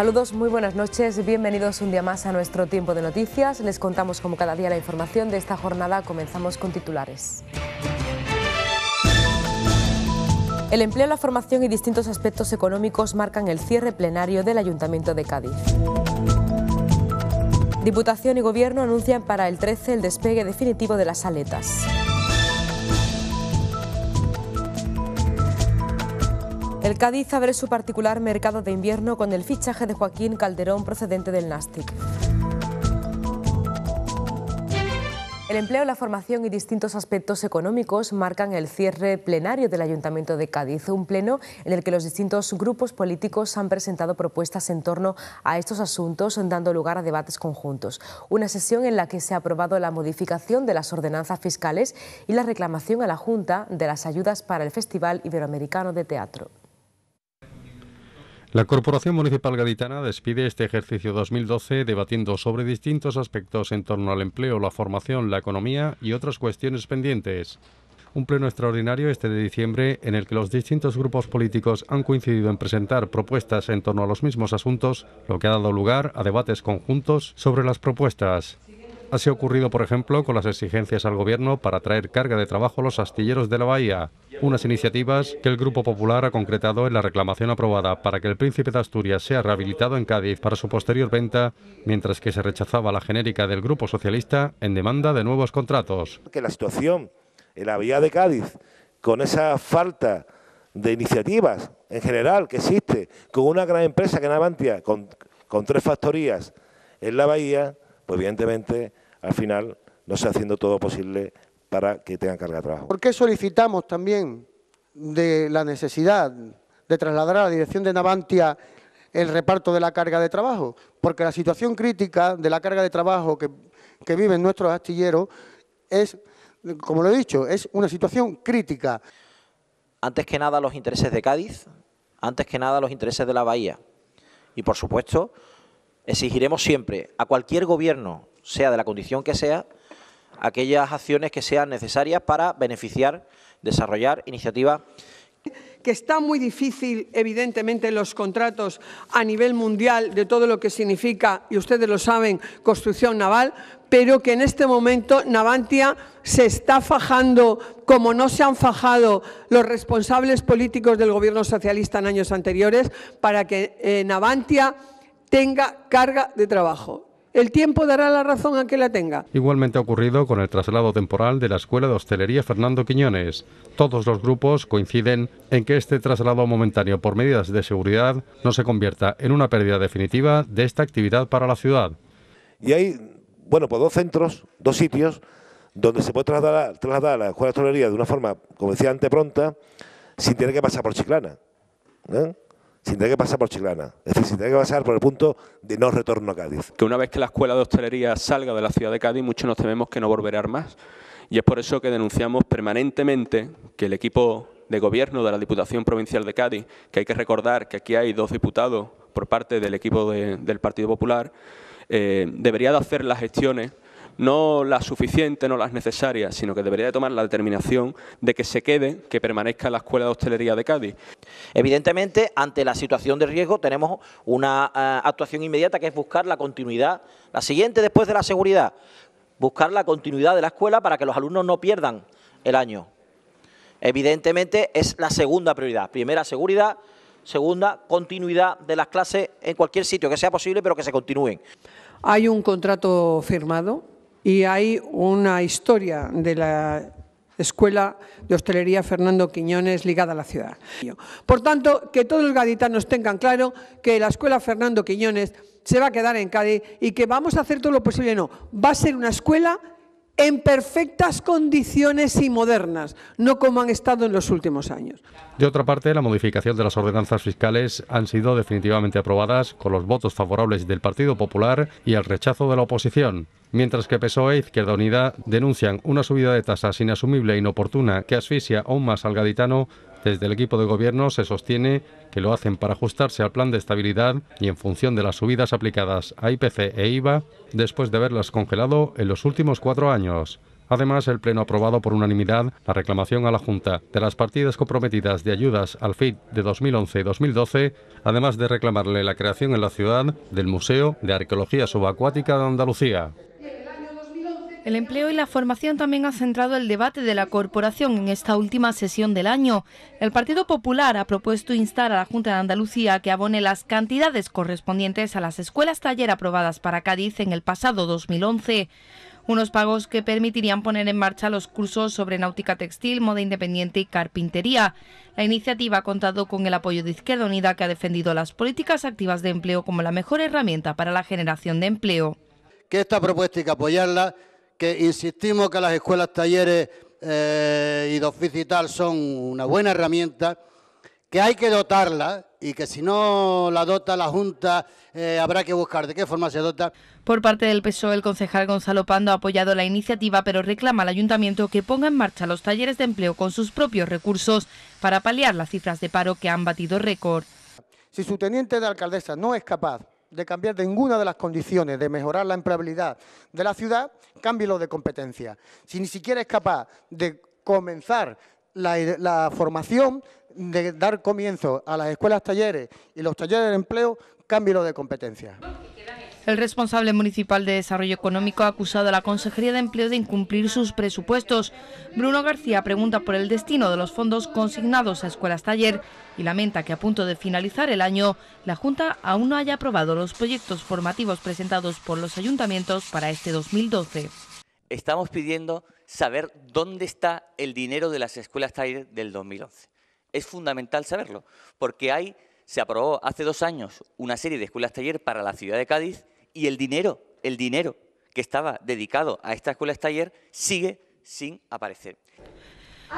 Saludos, muy buenas noches, bienvenidos un día más a nuestro tiempo de noticias. Les contamos como cada día la información de esta jornada, comenzamos con titulares. El empleo, la formación y distintos aspectos económicos marcan el cierre plenario del Ayuntamiento de Cádiz. Diputación y Gobierno anuncian para el 13 el despegue definitivo de las aletas. El Cádiz abre su particular mercado de invierno con el fichaje de Joaquín Calderón procedente del Nastic. El empleo, la formación y distintos aspectos económicos marcan el cierre plenario del Ayuntamiento de Cádiz, un pleno en el que los distintos grupos políticos han presentado propuestas en torno a estos asuntos, dando lugar a debates conjuntos. Una sesión en la que se ha aprobado la modificación de las ordenanzas fiscales y la reclamación a la Junta de las ayudas para el Festival Iberoamericano de Teatro. La Corporación Municipal Gaditana despide este ejercicio 2012 debatiendo sobre distintos aspectos en torno al empleo, la formación, la economía y otras cuestiones pendientes. Un pleno extraordinario este de diciembre en el que los distintos grupos políticos han coincidido en presentar propuestas en torno a los mismos asuntos, lo que ha dado lugar a debates conjuntos sobre las propuestas. Así ha ocurrido, por ejemplo, con las exigencias al Gobierno para traer carga de trabajo a los astilleros de la Bahía, unas iniciativas que el Grupo Popular ha concretado en la reclamación aprobada para que el Príncipe de Asturias sea rehabilitado en Cádiz para su posterior venta, mientras que se rechazaba la genérica del Grupo Socialista en demanda de nuevos contratos. Que la situación en la Bahía de Cádiz, con esa falta de iniciativas en general que existe, con una gran empresa que en Navantia, con tres factorías en la Bahía, pues evidentemente al final no se está haciendo todo posible para que tengan carga de trabajo. ¿Por qué solicitamos también de la necesidad de trasladar a la dirección de Navantia el reparto de la carga de trabajo? Porque la situación crítica de la carga de trabajo que, que viven nuestros astilleros es, como lo he dicho, es una situación crítica. Antes que nada los intereses de Cádiz, antes que nada los intereses de la Bahía y, por supuesto, Exigiremos siempre a cualquier gobierno, sea de la condición que sea, aquellas acciones que sean necesarias para beneficiar, desarrollar iniciativas que está muy difícil, evidentemente, los contratos a nivel mundial de todo lo que significa, y ustedes lo saben, construcción naval, pero que en este momento Navantia se está fajando como no se han fajado los responsables políticos del Gobierno socialista en años anteriores para que eh, Navantia tenga carga de trabajo. El tiempo dará la razón a que la tenga. Igualmente ha ocurrido con el traslado temporal de la Escuela de Hostelería Fernando Quiñones. Todos los grupos coinciden en que este traslado momentáneo por medidas de seguridad no se convierta en una pérdida definitiva de esta actividad para la ciudad. Y hay, bueno, pues dos centros, dos sitios donde se puede trasladar, a la Escuela de Hostelería de una forma, como decía antes, pronta, sin tener que pasar por Chiclana. ¿eh? sin tener que pasar por Chiclana, es decir, sin tener que pasar por el punto de no retorno a Cádiz. Que una vez que la escuela de hostelería salga de la ciudad de Cádiz, muchos nos tememos que no volverá más. Y es por eso que denunciamos permanentemente que el equipo de gobierno de la Diputación Provincial de Cádiz, que hay que recordar que aquí hay dos diputados por parte del equipo del Partido Popular, eh, debería de hacer las gestiones no las suficientes, no las necesarias, sino que debería de tomar la determinación de que se quede, que permanezca en la Escuela de Hostelería de Cádiz. Evidentemente, ante la situación de riesgo tenemos una eh, actuación inmediata que es buscar la continuidad, la siguiente después de la seguridad, buscar la continuidad de la escuela para que los alumnos no pierdan el año. Evidentemente es la segunda prioridad. Primera, seguridad. Segunda, continuidad de las clases en cualquier sitio que sea posible, pero que se continúen. Hay un contrato firmado y hay una historia de la Escuela de Hostelería Fernando Quiñones ligada a la ciudad. Por tanto, que todos los gaditanos tengan claro que la Escuela Fernando Quiñones se va a quedar en Cádiz y que vamos a hacer todo lo posible. No, va a ser una escuela en perfectas condiciones y modernas, no como han estado en los últimos años. De otra parte, la modificación de las ordenanzas fiscales han sido definitivamente aprobadas con los votos favorables del Partido Popular y el rechazo de la oposición. Mientras que PSOE e Izquierda Unida denuncian una subida de tasas inasumible e inoportuna que asfixia aún más al gaditano, desde el equipo de gobierno se sostiene que lo hacen para ajustarse al plan de estabilidad y en función de las subidas aplicadas a IPC e IVA después de haberlas congelado en los últimos cuatro años. Además, el Pleno ha aprobado por unanimidad la reclamación a la Junta de las partidas comprometidas de ayudas al FIT de 2011 y 2012, además de reclamarle la creación en la ciudad del Museo de Arqueología Subacuática de Andalucía. El empleo y la formación también ha centrado el debate de la corporación en esta última sesión del año. El Partido Popular ha propuesto instar a la Junta de Andalucía que abone las cantidades correspondientes a las escuelas taller aprobadas para Cádiz en el pasado 2011 unos pagos que permitirían poner en marcha los cursos sobre náutica textil, moda independiente y carpintería. La iniciativa ha contado con el apoyo de Izquierda Unida, que ha defendido las políticas activas de empleo como la mejor herramienta para la generación de empleo. Que esta propuesta y que apoyarla que insistimos que las escuelas, talleres eh, y de son una buena herramienta, que hay que dotarla y que si no la dota la Junta eh, habrá que buscar de qué forma se dota. Por parte del PSOE, el concejal Gonzalo Pando ha apoyado la iniciativa, pero reclama al ayuntamiento que ponga en marcha los talleres de empleo con sus propios recursos para paliar las cifras de paro que han batido récord. Si su teniente de alcaldesa no es capaz de cambiar ninguna de las condiciones, de mejorar la empleabilidad de la ciudad, cámbielo de competencia. Si ni siquiera es capaz de comenzar la, formación, de dar comienzo a las escuelas talleres y los talleres de empleo, cámbielo de competencia. El responsable municipal de Desarrollo Económico ha acusado a la Consejería de Empleo de incumplir sus presupuestos. Bruno García pregunta por el destino de los fondos consignados a escuelas taller y lamenta que a punto de finalizar el año la Junta aún no haya aprobado los proyectos formativos presentados por los ayuntamientos para este 2012. Estamos pidiendo saber dónde está el dinero de las escuelas taller del 2011. Es fundamental saberlo, porque hay, se aprobó hace dos años una serie de escuelas taller para la ciudad de Cádiz y el dinero, el dinero que estaba dedicado a esta escuela este taller sigue sin aparecer.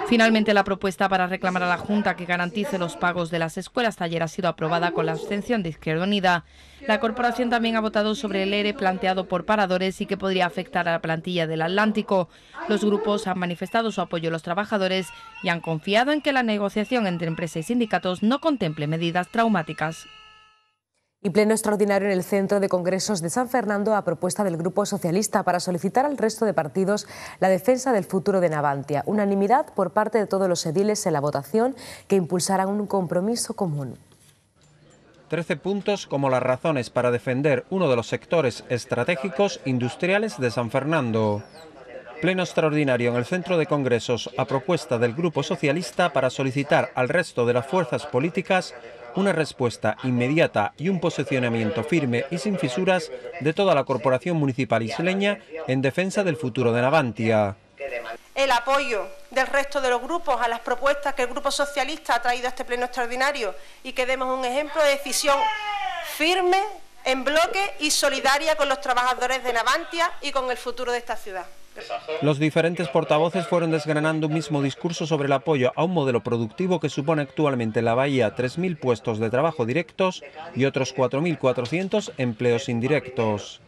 Finalmente, la propuesta para reclamar a la Junta que garantice los pagos de las escuelas taller ha sido aprobada con la abstención de Izquierda Unida. La corporación también ha votado sobre el ERE e planteado por paradores y que podría afectar a la plantilla del Atlántico. Los grupos han manifestado su apoyo a los trabajadores y han confiado en que la negociación entre empresas y sindicatos no contemple medidas traumáticas y pleno extraordinario en el Centro de Congresos de San Fernando a propuesta del Grupo Socialista para solicitar al resto de partidos la defensa del futuro de Navantia. Unanimidad por parte de todos los ediles en la votación que impulsará un compromiso común. Trece puntos como las razones para defender uno de los sectores estratégicos industriales de San Fernando. Pleno extraordinario en el Centro de Congresos a propuesta del Grupo Socialista para solicitar al resto de las fuerzas políticas una respuesta inmediata y un posicionamiento firme y sin fisuras de toda la Corporación Municipal Isleña en defensa del futuro de Navantia. El apoyo del resto de los grupos a las propuestas que el Grupo Socialista ha traído a este pleno extraordinario y que demos un ejemplo de decisión firme, en bloque y solidaria con los trabajadores de Navantia y con el futuro de esta ciudad. Los diferentes portavoces fueron desgranando un mismo discurso sobre el apoyo a un modelo productivo que supone actualmente en la Bahía 3.000 puestos de trabajo directos y otros 4.400 empleos indirectos.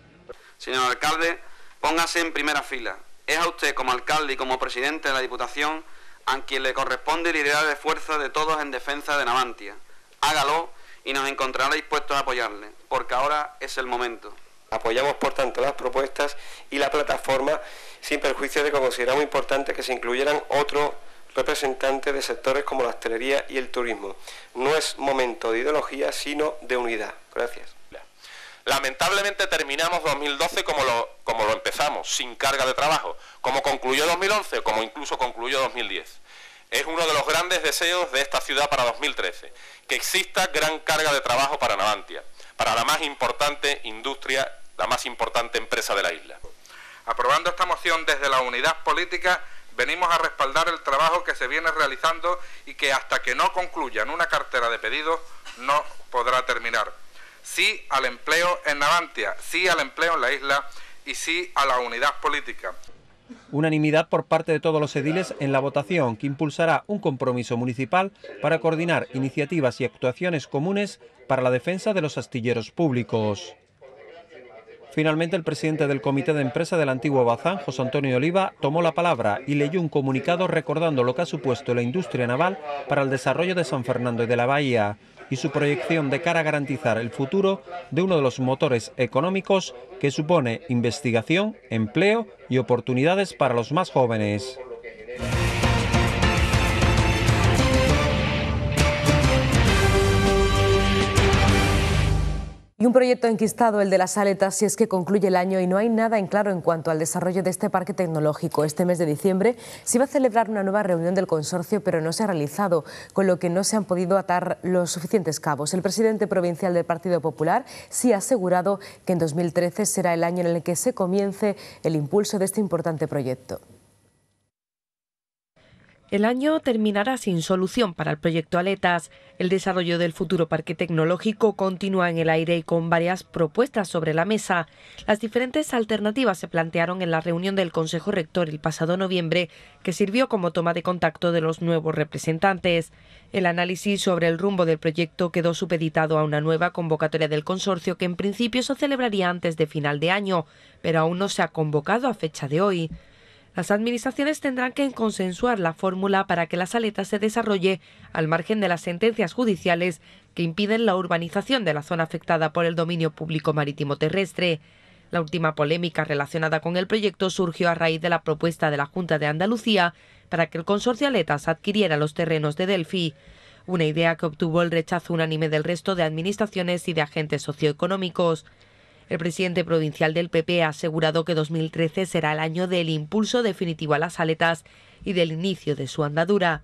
Señor alcalde, póngase en primera fila. Es a usted como alcalde y como presidente de la Diputación a quien le corresponde liderar el esfuerzo de todos en defensa de Navantia. Hágalo y nos encontrará dispuestos a apoyarle, porque ahora es el momento. Apoyamos, por tanto, las propuestas y la plataforma sin perjuicio de que consideramos importante que se incluyeran otros representantes de sectores como la hostelería y el turismo. No es momento de ideología, sino de unidad. Gracias. Lamentablemente terminamos 2012 como lo, como lo empezamos, sin carga de trabajo, como concluyó 2011, como incluso concluyó 2010. Es uno de los grandes deseos de esta ciudad para 2013, que exista gran carga de trabajo para Navantia, para la más importante industria la más importante empresa de la isla. Aprobando esta moción desde la unidad política, venimos a respaldar el trabajo que se viene realizando y que hasta que no concluyan una cartera de pedidos no podrá terminar. Sí al empleo en Navantia, sí al empleo en la isla y sí a la unidad política. Unanimidad por parte de todos los ediles en la votación que impulsará un compromiso municipal para coordinar iniciativas y actuaciones comunes para la defensa de los astilleros públicos. Finalmente, el presidente del comité de empresa del antiguo Bazán, José Antonio Oliva, tomó la palabra y leyó un comunicado recordando lo que ha supuesto la industria naval para el desarrollo de San Fernando y de la Bahía y su proyección de cara a garantizar el futuro de uno de los motores económicos que supone investigación, empleo y oportunidades para los más jóvenes. Y un proyecto enquistado, el de las aletas, si es que concluye el año y no hay nada en claro en cuanto al desarrollo de este parque tecnológico. Este mes de diciembre se iba a celebrar una nueva reunión del consorcio, pero no se ha realizado, con lo que no se han podido atar los suficientes cabos. El presidente provincial del Partido Popular sí ha asegurado que en 2013 será el año en el que se comience el impulso de este importante proyecto. El año terminará sin solución para el proyecto Aletas. El desarrollo del futuro parque tecnológico continúa en el aire y con varias propuestas sobre la mesa. Las diferentes alternativas se plantearon en la reunión del Consejo Rector el pasado noviembre, que sirvió como toma de contacto de los nuevos representantes. El análisis sobre el rumbo del proyecto quedó supeditado a una nueva convocatoria del consorcio que en principio se celebraría antes de final de año, pero aún no se ha convocado a fecha de hoy. Las administraciones tendrán que consensuar la fórmula para que las aletas se desarrolle al margen de las sentencias judiciales que impiden la urbanización de la zona afectada por el dominio público marítimo terrestre. La última polémica relacionada con el proyecto surgió a raíz de la propuesta de la Junta de Andalucía para que el consorcio Aletas adquiriera los terrenos de Delphi, una idea que obtuvo el rechazo unánime del resto de administraciones y de agentes socioeconómicos. El presidente provincial del PP ha asegurado que 2013 será el año del impulso definitivo a las aletas y del inicio de su andadura.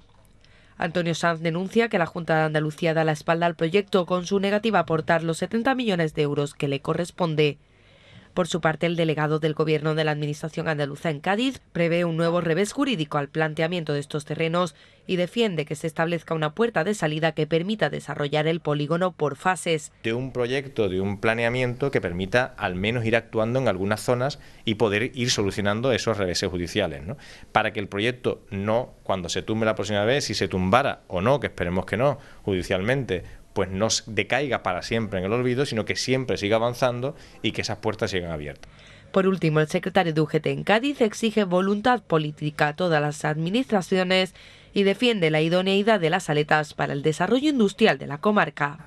Antonio Sanz denuncia que la Junta de Andalucía da la espalda al proyecto con su negativa a aportar los 70 millones de euros que le corresponde por su parte, el delegado del Gobierno de la Administración andaluza en Cádiz prevé un nuevo revés jurídico al planteamiento de estos terrenos y defiende que se establezca una puerta de salida que permita desarrollar el polígono por fases. De un proyecto, de un planeamiento que permita al menos ir actuando en algunas zonas y poder ir solucionando esos reveses judiciales, para que el proyecto no, cuando se tumbe la próxima vez, si se tumbara o no, que esperemos que no, judicialmente, pues no decaiga para siempre en el olvido, sino que siempre siga avanzando y que esas puertas sigan abiertas. Por último, el secretario de UGT en Cádiz exige voluntad política a todas las administraciones y defiende la idoneidad de las aletas para el desarrollo industrial de la comarca.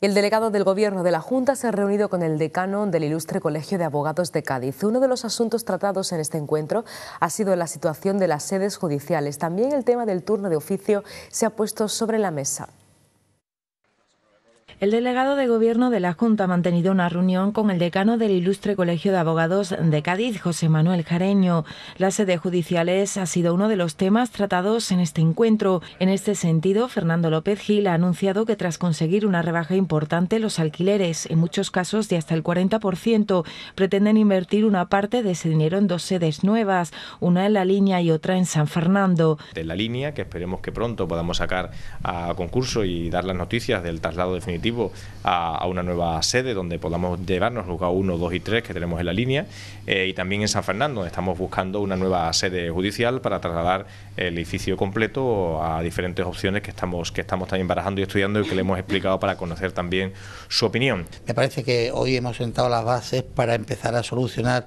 El delegado del Gobierno de la Junta se ha reunido con el decano del Ilustre Colegio de Abogados de Cádiz. Uno de los asuntos tratados en este encuentro ha sido la situación de las sedes judiciales. También el tema del turno de oficio se ha puesto sobre la mesa. El delegado de Gobierno de la Junta ha mantenido una reunión con el decano del ilustre Colegio de Abogados de Cádiz, José Manuel Jareño. La sede judiciales ha sido uno de los temas tratados en este encuentro. En este sentido, Fernando López Gil ha anunciado que tras conseguir una rebaja importante, los alquileres, en muchos casos de hasta el 40%, pretenden invertir una parte de ese dinero en dos sedes nuevas, una en la línea y otra en San Fernando. En la línea, que esperemos que pronto podamos sacar a concurso y dar las noticias del traslado definitivo a, una nueva sede donde podamos llevarnos los casos 1, 2 y 3 que tenemos en la línea eh, y también en San Fernando donde estamos buscando una nueva sede judicial para trasladar el edificio completo a diferentes opciones que estamos, que estamos también barajando y estudiando y que le hemos explicado para conocer también su opinión. Me parece que hoy hemos sentado las bases para empezar a solucionar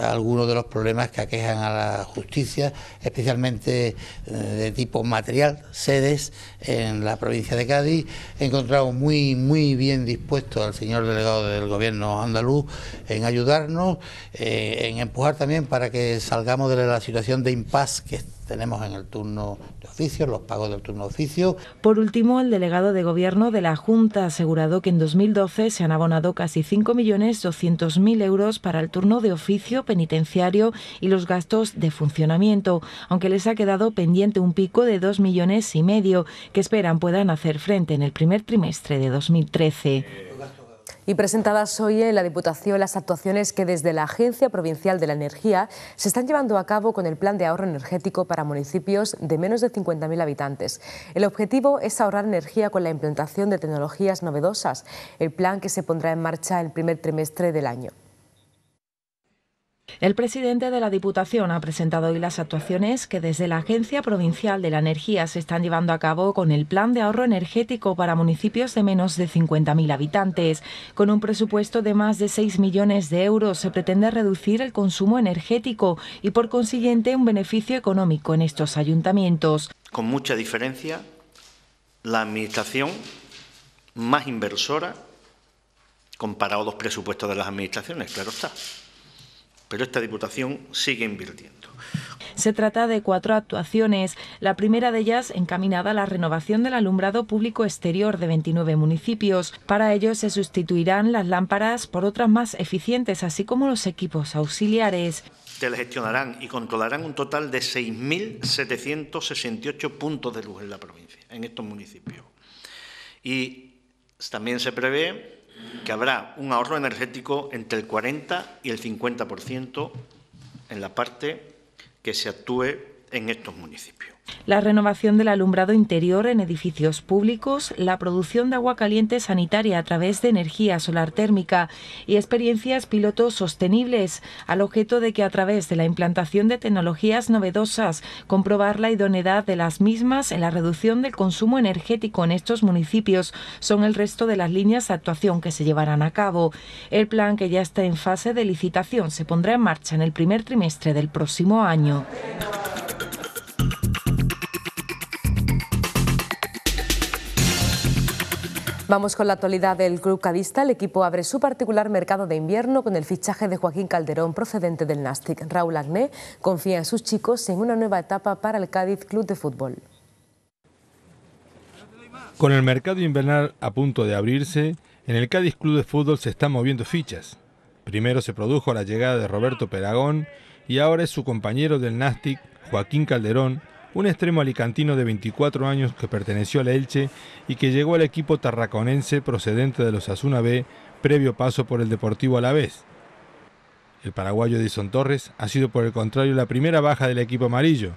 algunos de los problemas que aquejan a la justicia, especialmente eh, de tipo material, sedes en la provincia de Cádiz. He encontrado muy, muy bien dispuesto al señor delegado del gobierno andaluz en ayudarnos, eh, en empujar también para que salgamos de la situación de impasse. que tenemos en el turno de oficio, los pagos del turno de oficio. Por último, el delegado de Gobierno de la Junta ha asegurado que en 2012 se han abonado casi 5.200.000 euros para el turno de oficio penitenciario y los gastos de funcionamiento, aunque les ha quedado pendiente un pico de 2 millones y medio que esperan puedan hacer frente en el primer trimestre de 2013 y presentadas hoy en la Diputación las actuaciones que desde la Agencia Provincial de la Energía se están llevando a cabo con el Plan de Ahorro Energético para municipios de menos de 50.000 habitantes. El objetivo es ahorrar energía con la implantación de tecnologías novedosas, el plan que se pondrá en marcha el primer trimestre del año. El presidente de la Diputación ha presentado hoy las actuaciones que desde la Agencia Provincial de la Energía se están llevando a cabo con el Plan de Ahorro Energético para municipios de menos de 50.000 habitantes. Con un presupuesto de más de 6 millones de euros se pretende reducir el consumo energético y por consiguiente un beneficio económico en estos ayuntamientos. Con mucha diferencia, la Administración más inversora comparado a los presupuestos de las administraciones, claro está pero esta Diputación sigue invirtiendo. Se trata de cuatro actuaciones, la primera de ellas encaminada a la renovación del alumbrado público exterior de 29 municipios. Para ello se sustituirán las lámparas por otras más eficientes, así como los equipos auxiliares. Se gestionarán y controlarán un total de 6.768 puntos de luz en la provincia, en estos municipios. Y también se prevé que habrá un ahorro energético entre el 40 y el 50% en la parte que se actúe en estos municipios. La renovación del alumbrado interior en edificios públicos, la producción de agua caliente sanitaria a través de energía solar térmica y experiencias pilotos sostenibles, al objeto de que a través de la implantación de tecnologías novedosas comprobar la idoneidad de las mismas en la reducción del consumo energético en estos municipios son el resto de las líneas de actuación que se llevarán a cabo. El plan que ya está en fase de licitación se pondrá en marcha en el primer trimestre del próximo año. Vamos con la actualidad del club cadista. El equipo abre su particular mercado de invierno con el fichaje de Joaquín Calderón procedente del Nastic. Raúl Agné confía en sus chicos en una nueva etapa para el Cádiz Club de Fútbol. Con el mercado invernal a punto de abrirse, en el Cádiz Club de Fútbol se están moviendo fichas. Primero se produjo la llegada de Roberto Peragón y ahora es su compañero del Nastic, Joaquín Calderón, un extremo alicantino de 24 años que perteneció al Elche y que llegó al equipo tarraconense procedente de los Asuna B, previo paso por el Deportivo Alavés. El paraguayo Edison Torres ha sido por el contrario la primera baja del equipo amarillo.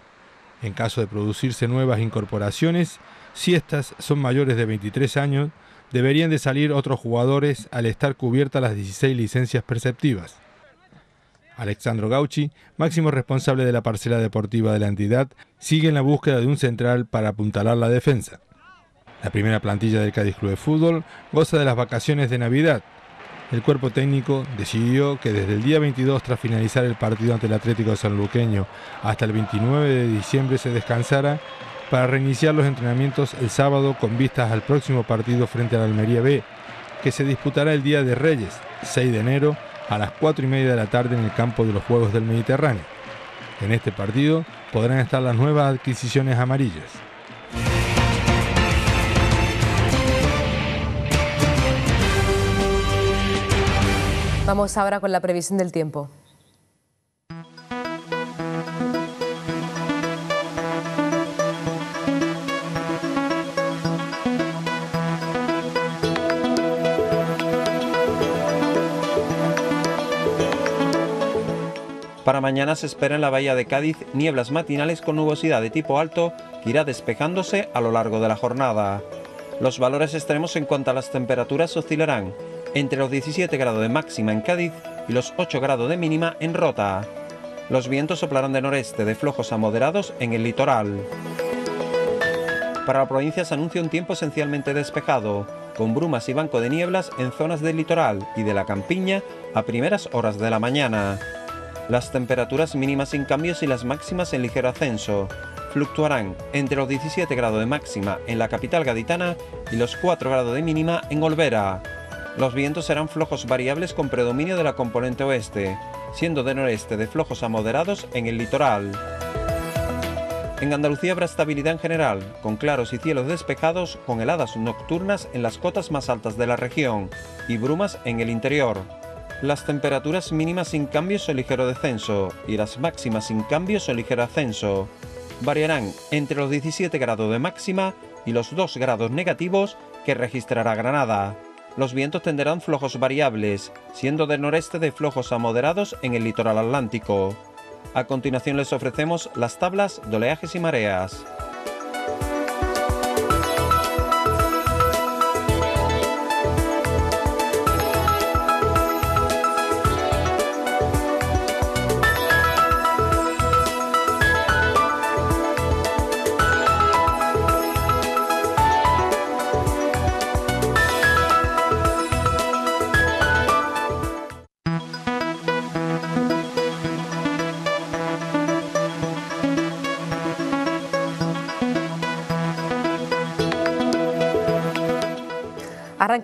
En caso de producirse nuevas incorporaciones, si estas son mayores de 23 años, deberían de salir otros jugadores al estar cubiertas las 16 licencias perceptivas. Alexandro Gauchi, máximo responsable de la parcela deportiva de la entidad, sigue en la búsqueda de un central para apuntalar la defensa. La primera plantilla del Cádiz Club de Fútbol goza de las vacaciones de Navidad. El cuerpo técnico decidió que desde el día 22 tras finalizar el partido ante el Atlético Luqueño... hasta el 29 de diciembre se descansara para reiniciar los entrenamientos el sábado con vistas al próximo partido frente la Almería B, que se disputará el día de Reyes, 6 de enero, a las 4 y media de la tarde en el campo de los Juegos del Mediterráneo. En este partido podrán estar las nuevas adquisiciones amarillas. Vamos ahora con la previsión del tiempo. Para mañana se espera en la bahía de Cádiz nieblas matinales con nubosidad de tipo alto que irá despejándose a lo largo de la jornada. Los valores extremos en cuanto a las temperaturas oscilarán entre los 17 grados de máxima en Cádiz y los 8 grados de mínima en Rota. Los vientos soplarán de noreste de flojos a moderados en el litoral. Para la provincia se anuncia un tiempo esencialmente despejado, con brumas y banco de nieblas en zonas del litoral y de la campiña a primeras horas de la mañana. Las temperaturas mínimas sin cambios y las máximas en ligero ascenso. Fluctuarán entre los 17 grados de máxima en la capital gaditana y los 4 grados de mínima en Olvera. Los vientos serán flojos variables con predominio de la componente oeste, siendo de noreste de flojos a moderados en el litoral. En Andalucía habrá estabilidad en general, con claros y cielos despejados, con heladas nocturnas en las cotas más altas de la región y brumas en el interior. Las temperaturas mínimas sin cambios o ligero descenso y las máximas sin cambios o ligero ascenso. Variarán entre los 17 grados de máxima y los 2 grados negativos que registrará Granada. Los vientos tenderán flojos variables, siendo del noreste de flojos a moderados en el litoral atlántico. A continuación les ofrecemos las tablas de oleajes y mareas.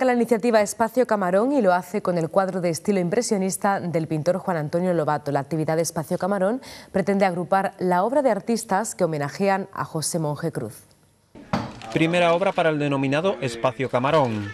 la iniciativa Espacio Camarón y lo hace con el cuadro de estilo impresionista del pintor Juan Antonio Lobato. La actividad Espacio Camarón pretende agrupar la obra de artistas que homenajean a José Monje Cruz. Primera obra para el denominado Espacio Camarón.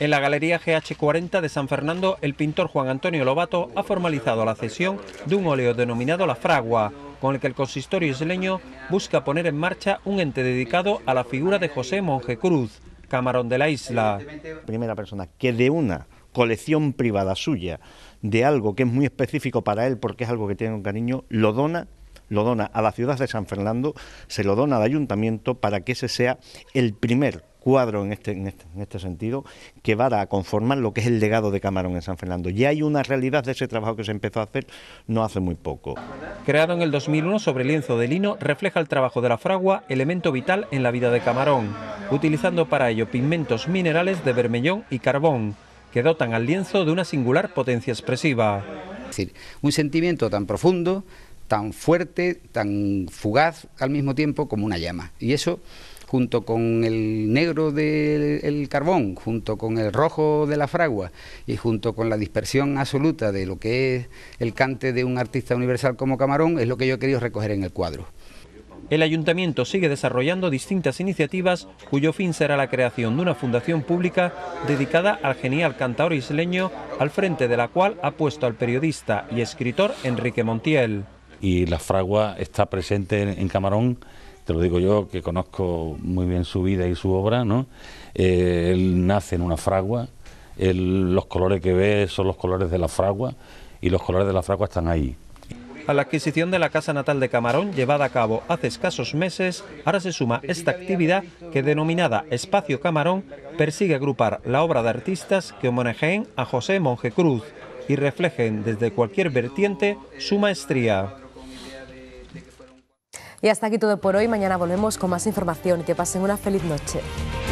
En la Galería GH40 de San Fernando, el pintor Juan Antonio Lobato ha formalizado la cesión de un óleo denominado La Fragua, con el que el consistorio isleño busca poner en marcha un ente dedicado a la figura de José Monje Cruz, Camarón de la Isla. Primera persona que de una colección privada suya de algo que es muy específico para él porque es algo que tiene un cariño, lo dona lo dona a la ciudad de San Fernando, se lo dona al ayuntamiento para que ese sea el primer cuadro este, en este, en este, sentido que va a conformar lo que es el legado de Camarón en San Fernando. Ya hay una realidad de ese trabajo que se empezó a hacer no hace muy poco. Creado en el 2001 sobre lienzo de lino, refleja el trabajo de la fragua, elemento vital en la vida de Camarón, utilizando para ello pigmentos minerales de bermellón y carbón, que dotan al lienzo de una singular potencia expresiva. Es decir, un sentimiento tan profundo, tan fuerte, tan fugaz al mismo tiempo como una llama. Y eso junto con el negro del carbón, junto con el rojo de la fragua y junto con la dispersión absoluta de lo que es el cante de un artista universal como Camarón, es lo que yo he querido recoger en el cuadro. El ayuntamiento sigue desarrollando distintas iniciativas cuyo fin será la creación de una fundación pública dedicada al genial cantaor isleño, al frente de la cual ha puesto al periodista y escritor Enrique Montiel. Y la fragua está presente en Camarón te lo digo yo que conozco muy bien su vida y su obra, ¿no? Eh, él nace en una fragua, los colores que ve son los colores de la fragua y los colores de la fragua están ahí. A la adquisición de la casa natal de Camarón, llevada a cabo hace escasos meses, ahora se suma esta actividad que denominada Espacio Camarón persigue agrupar la obra de artistas que homenajeen a José Monje Cruz y reflejen desde cualquier vertiente su maestría. Y hasta aquí todo por hoy. Mañana volvemos con más información. Que pasen una feliz noche.